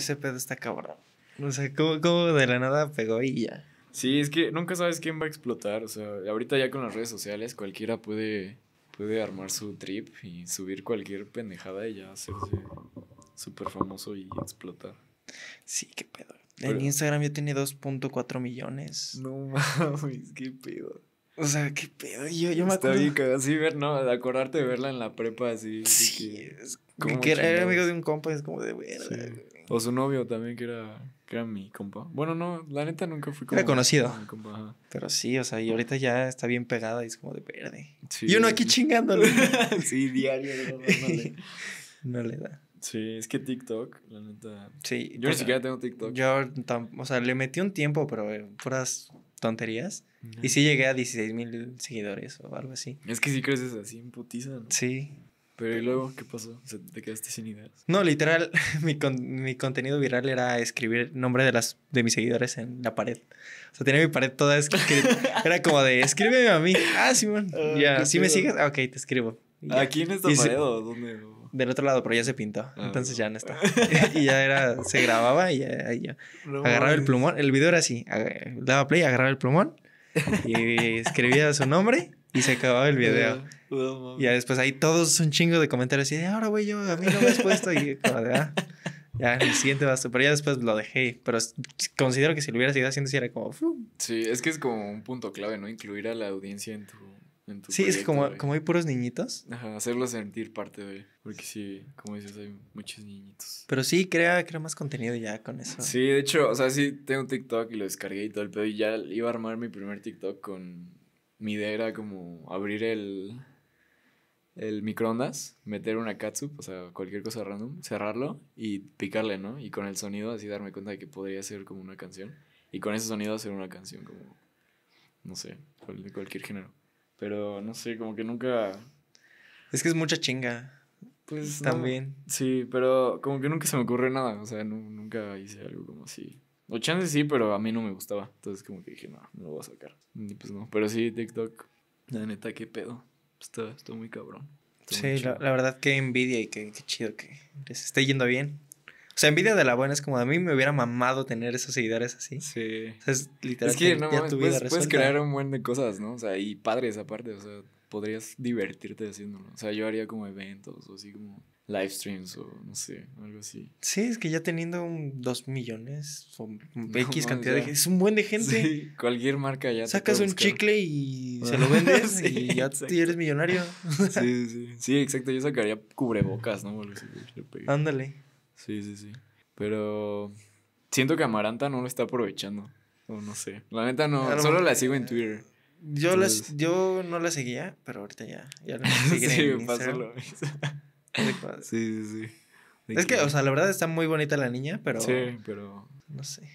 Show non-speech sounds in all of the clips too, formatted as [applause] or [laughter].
ese pedo está cabrón. O sea, ¿cómo, de la nada pegó y ya? Sí, es que nunca sabes quién va a explotar. O sea, ahorita ya con las redes sociales cualquiera puede, puede armar su trip y subir cualquier pendejada y ya hacerse súper famoso y explotar. Sí, qué pedo. en Instagram Ya tiene 2.4 millones. No mames, qué pedo. O sea, qué pedo. Yo, yo me acuerdo. Está ver, no, acordarte de verla en la prepa así. Sí, es, como que era amigo de un compa, es como de verga. O su novio también, que era, era mi compa. Bueno, no, la neta nunca fui como... conocido. Pero sí, o sea, y ahorita ya está bien pegada y es como de verde. Y uno aquí chingándole. [laughs] sí, diario. [laughs] No, le, da. Sí, es que TikTok, la neta. Sí. Yo ni pues, siquiera tengo TikTok. Yo, o sea, le metí un tiempo, pero fueras eh, puras tonterías. Y sí llegué a 16 mil seguidores o algo así. Es que si creces así en ¿no? Sí. Pero ¿y luego qué pasó? ¿Te quedaste sin ideas? No, literal, [laughs] mi, mi contenido viral era escribir nombre de, las, de mis seguidores en la pared. O sea, tenía mi pared toda escrita. [laughs] era como de, escríbeme a mí. Ah, Simón. Ah, ya, ¿sí me sigues? Ah, ok, te escribo. ¿Aquí en esta pared o dónde? Del otro lado, pero ya se pintó. Ah, entonces ya no está. [laughs] y ya era, se grababa y ya, agarraba el plumón. El video era así. Daba play, agarraba el plumón y escribía su nombre y se acababa el video. y después ahí todos un chingo de comentarios así, ahora güey, yo, a mí no me has puesto. Y como ah, ya, el siguiente va Pero ya después lo dejé. Pero considero que si lo hubiera seguido haciendo, si era como. Sí, es que es como un punto clave, ¿no? Incluir a la audiencia en tu. En sí, es como, como hay puros niñitos. Ajá, hacerlos sentir parte de. Porque sí, como dices, hay muchos niñitos. Pero sí, crea, crea más contenido ya con eso. Sí, de hecho, o sea, sí, tengo un TikTok y lo descargué y todo el pedo. Y ya iba a armar mi primer TikTok con mi idea era como abrir el, el microondas, meter una katsup, o sea, cualquier cosa random, cerrarlo y picarle, ¿no? Y con el sonido así darme cuenta de que podría ser como una canción. Y con ese sonido hacer una canción como, no sé, de cualquier género. Pero no sé, como que nunca... Es que es mucha chinga. Pues también. sí, pero como que nunca se me ocurre nada, o sea, nunca hice algo como así. O chance sí, pero a mí no me gustaba. Entonces como que dije, no, no lo voy a sacar. Y pues no. Pero sí, TikTok. La neta, qué pedo. Está, está muy cabrón. sí, la, verdad que envidia y qué qué chido que les esté yendo bien. O sea, envidia de la buena es como a mí me hubiera mamado tener esos seguidores así. Sí. O sea, es literal. Es que no, ya tu puedes crear un buen de cosas, ¿no? O sea, y padres aparte, o sea, podrías divertirte haciéndolo. O sea, yo haría como eventos o así como live streams o no sé, algo así. Sí, es que ya teniendo un millones o [laughs] X cantidad de gente, es un buen de gente. Sí, cualquier marca ya. Sacas un chicle y [laughs] se lo vendes y ya eres millonario. [laughs] sí, sí, sí, exacto. Yo sacaría cubrebocas, ¿no? Ándale. Sí, sí, sí. Pero siento que Amaranta no lo está aprovechando. O no sé. La neta no, solo la sigo en Twitter. Yo, yo no la seguía, pero ahorita ya, ya la sí, sí, sí. Es que, o sea, la verdad está muy bonita la niña, pero. Sí, pero. No sé.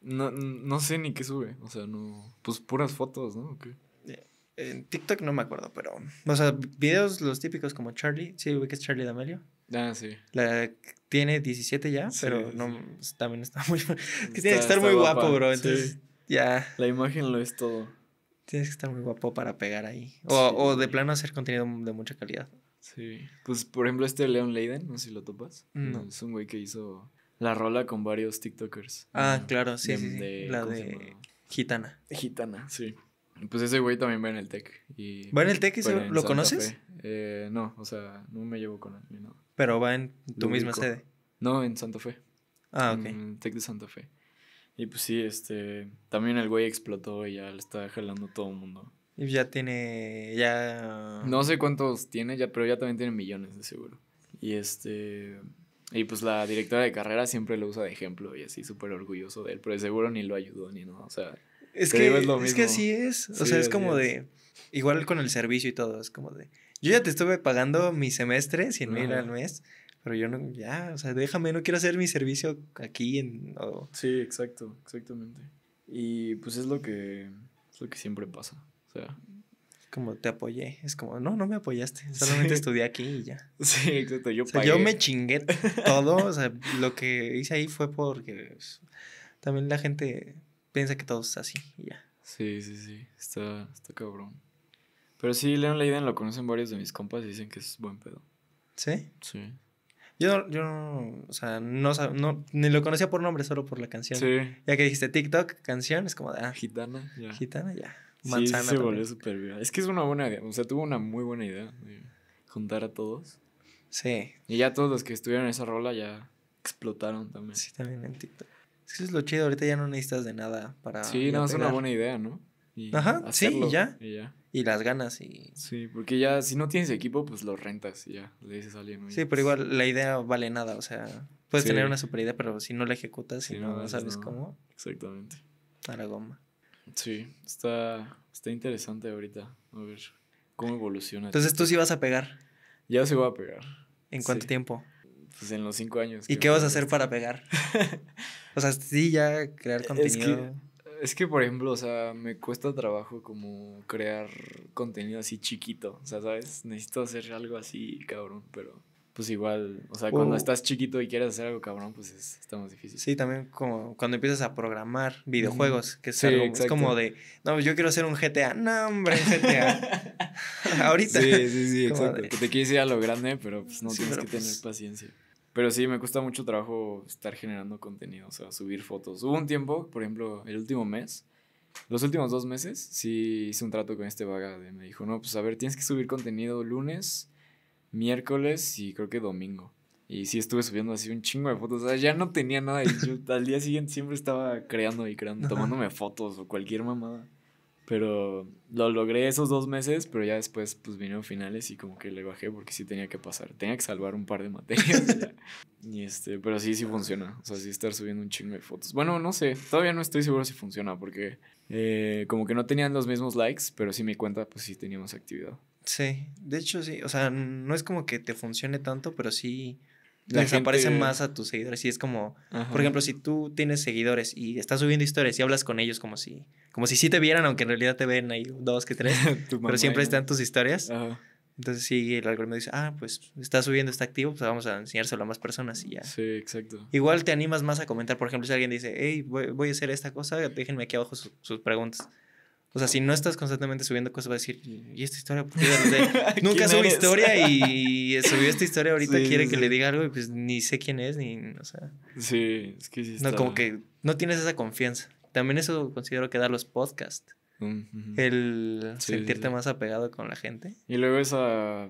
No, sé ni qué sube. O sea, no. Pues puras fotos, ¿no? Qué? Eh, en TikTok no me acuerdo, pero. O sea, videos los típicos como Charlie. Sí, ve que es Charlie D'Amelio. Ah, sí. La, tiene 17 ya, pero no, pues, también está muy. [laughs] que tiene que estar muy guapo, bro. Entonces, ya. La imagen lo es todo. Tienes que estar muy guapo para pegar ahí. o de plano hacer contenido de mucha calidad. Sí. Pues, por ejemplo, este Leon Leiden, no sé si lo topas. es un güey que hizo la rola con varios TikTokers. Ah, mm, claro, sí, de, sí, De, la de Gitana. Gitana, sí. Pues ese güey también va en el tech. Y ¿Va en el tech? ¿Lo conoces? Eh, no, o sea, no me llevo con él ¿Pero va en tu misma sede? No, en Santa Fe. Ah, ok. En el tech de Santa Fe. Y pues sí, este, también el güey explotó y ya le está jalando todo el mundo. Y ya tiene, ya... No sé cuántos tiene, ya, pero ya también tiene millones de seguro. Y este... Y pues la directora de carrera siempre lo usa de ejemplo y así súper orgulloso de él, pero de seguro ni lo ayudó ni no, o sea... Es, que, así es, o sea, es como de... Igual con el servicio y todo, es como de... Yo ya te estuve pagando mi semestre, 100 mil al mes, pero yo no, ya, o sea, déjame, no quiero hacer mi servicio aquí en... Sí, exacto, exactamente. Y pues es lo que, es lo que siempre pasa. O sea. Como te apoyé. Es como, no, no me apoyaste. [laughs] Solamente estudié aquí y ya. Sí, exacto. Yo, o sea, yo me chingué todo. o sea, [laughs] lo que hice ahí fue porque pues, también la gente piensa que todo está así y ya. Sí, sí, sí. Está, cabrón. Pero sí, Leon Leiden lo conocen varios de mis compas y dicen que es buen pedo. ¿Sí? Sí. Yo, yo o sea, no, no, ni lo conocía por nombre, solo por la canción. Sí. Ya que dijiste TikTok, canción, es como de. Ah, gitana, ya. Gitana, ya manzana. Sí, se volvió súper Es que es una buena idea. O sea, tuvo una muy buena idea juntar a todos. Sí. Y ya todos los que estuvieron en esa rola ya explotaron también. Sí, también en Es que eso es lo chido. Ahorita ya no necesitas de nada para. Sí, no, es una buena idea, ¿no? Y Ajá, sí, y ya. Y las ganas y... Sí, porque ya si no tienes equipo, pues lo rentas y ya, le dices a alguien. Sí, pero pues igual la idea vale nada, o sea, puedes tener una super idea, pero si no la ejecutas, si, no, sabes cómo... Exactamente. A la goma. Sí, está, está interesante ahorita. A ver cómo evoluciona. Entonces tú sí vas a pegar. Ya se va a pegar. ¿En cuánto tiempo? Pues en los cinco años. ¿Y qué vas a hacer para pegar? o sea, sí, ya crear contenido. Es que, es que, por ejemplo, o sea, me cuesta trabajo como crear contenido así chiquito. O sea, ¿sabes? Necesito hacer algo así, cabrón, pero pues igual, o sea, cuando uh. estás chiquito y quieres hacer algo cabrón, pues es, está más difícil. Sí, también como cuando empiezas a programar videojuegos, que es, algo, es, como de, no, yo quiero hacer un GTA, no, hombre, GTA. [laughs] Ahorita. Sí, sí, sí, exacto. te quieres ir a lo grande, pero pues no tienes que tener pues. paciencia. Pero sí, me cuesta mucho trabajo estar generando contenido, o sea, subir fotos. Hubo un tiempo, por ejemplo, el último mes, los últimos dos meses, sí hice un trato con este vaga. me dijo, no, pues a ver, tienes que subir contenido lunes, miércoles y creo que domingo. Y sí estuve subiendo así un chingo de fotos. O sea, ya no tenía nada. Y yo [laughs] al día siguiente siempre estaba creando y creando, tomándome fotos o cualquier mamada. Pero lo logré esos dos meses, pero ya después pues vinieron finales y como que le bajé porque sí tenía que pasar. Tenía que salvar un par de materias. [laughs] y este, pero sí, sí funciona. O sea, sí estar subiendo un chingo de fotos. Bueno, no sé, todavía no estoy seguro si funciona porque eh, como que no tenían los mismos likes, pero sí mi cuenta pues sí tenía actividad. Sí, de hecho sí, o sea, no es como que te funcione tanto, pero sí desaparece más a tus seguidores. Y es como, por ejemplo, si tú tienes seguidores y estás subiendo historias y hablas con ellos como si, como si sí te vieran, aunque en realidad te ven ahí dos que tres, [laughs] pero siempre están tus historias. Entonces sí, el algoritmo dice, ah, pues está subiendo, está activo, pues vamos a enseñárselo a más personas y ya. Sí, exacto. Igual te animas más a comentar, por ejemplo, si alguien dice, hey, voy, a hacer esta cosa, déjenme aquí abajo sus preguntas. O sea, si no estás constantemente subiendo cosas, va a decir, ¿y esta historia? [laughs] Nunca subí historia [laughs] y subió esta historia, ahorita quiere que le diga algo y pues ni sé quién es, ni, o sea. Sí, es que sí No, como que no tienes esa confianza. También eso considero que da los podcasts. El sentirte más apegado con la gente. Y luego esa...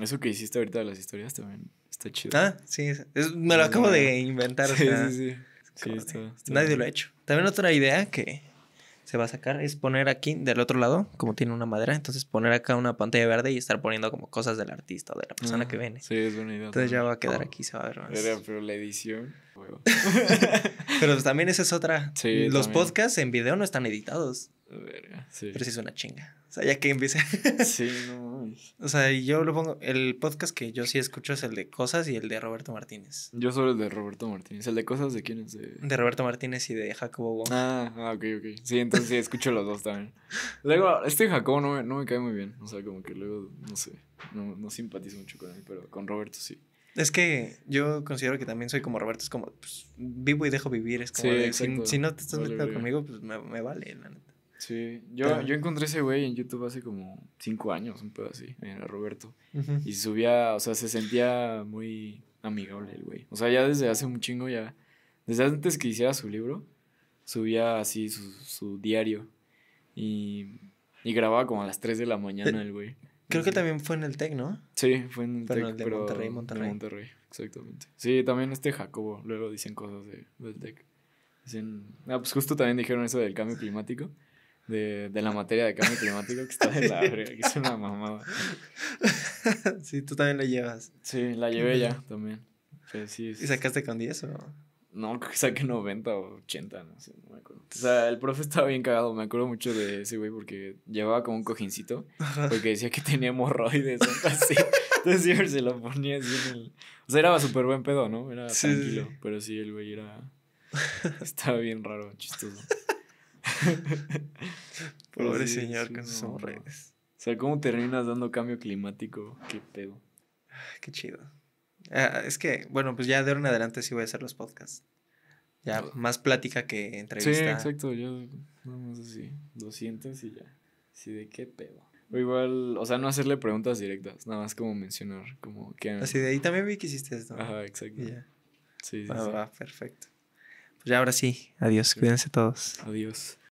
Eso que hiciste ahorita de las historias también está chido. Ah, sí. me lo acabo de inventar. Sí, sí, sí. Nadie lo ha hecho. También otra idea que se va a sacar es poner aquí del otro lado, como tiene una madera, entonces poner acá una pantalla verde y estar poniendo como cosas del artista o de la persona ah, que viene. Sí, es idea. Entonces ya va a quedar aquí, se va a ver más. Pero, la edición. [laughs] pero también esa es otra. Los podcasts en video no están editados. Verga, Pero sí es una chinga. O sea, ya que empiece sí, no o sea, yo lo pongo. El podcast que yo sí escucho es el de Cosas y el de Roberto Martínez. Yo solo el de Roberto Martínez. ¿El de Cosas de quién es? De, Roberto Martínez y de Jacobo ah, ah, ok, ok. Sí, entonces sí, escucho los dos también. Luego, este Jacobo no me, no me cae muy bien. O sea, como que luego, no sé. No, no simpatizo mucho con él, pero con Roberto sí. Es que yo considero que también soy como Roberto, es como, pues, vivo y dejo vivir, es como, si, no te estás metiendo conmigo, pues me, me vale, la neta. Sí, yo, yo em. encontré ese güey en YouTube hace como cinco años, un pedo así, era Roberto. Y subía, o sea, se sentía muy amigable el güey. O sea, ya desde hace un chingo, ya. Desde antes que hiciera su libro, subía así su, su diario. Y, grababa como a las 3 de la mañana el güey. Creo que también fue en el TEC, ¿no? Sí, fue en el tech, de Monterrey, Monterrey. exactamente. Sí, también este Jacobo, luego dicen cosas de, del Tech Dicen, ah, pues justo también dijeron eso del cambio climático de, de la materia de cambio climático que está en la que es una mamada. [laughs] Sí, tú también la llevas. Sí, la llevé ya también. Pero sí, ¿Y sacaste con 10 o...? No, creo que saqué 90 o 80, no sé, no me acuerdo. O sea, el profe estaba bien cagado, me acuerdo mucho de ese güey porque llevaba como un cojincito, porque decía que tenía hemorroides, así. Entonces siempre se lo ponía así en el... O sea, era súper buen pedo, ¿no? Era tranquilo, pero sí, el güey era... Estaba bien raro, chistoso. [laughs] Pobre señor sí, con redes. O sea, ¿cómo terminas dando cambio climático? Qué pedo. Ah, qué chido. Ah, es que, bueno, pues ya de ahora en adelante sí voy a hacer los podcasts. Ya, más plática que entrevista. Sí, exacto. Yo, vamos así, 200 y ya. Sí, de qué pedo. O igual, o sea, no hacerle preguntas directas, nada más como mencionar, como que... Así ah, de ahí también vi que hiciste esto. Ajá, exacto. Sí, sí, perfecto. Pues ya ahora sí, adiós, cuídense todos. Adiós.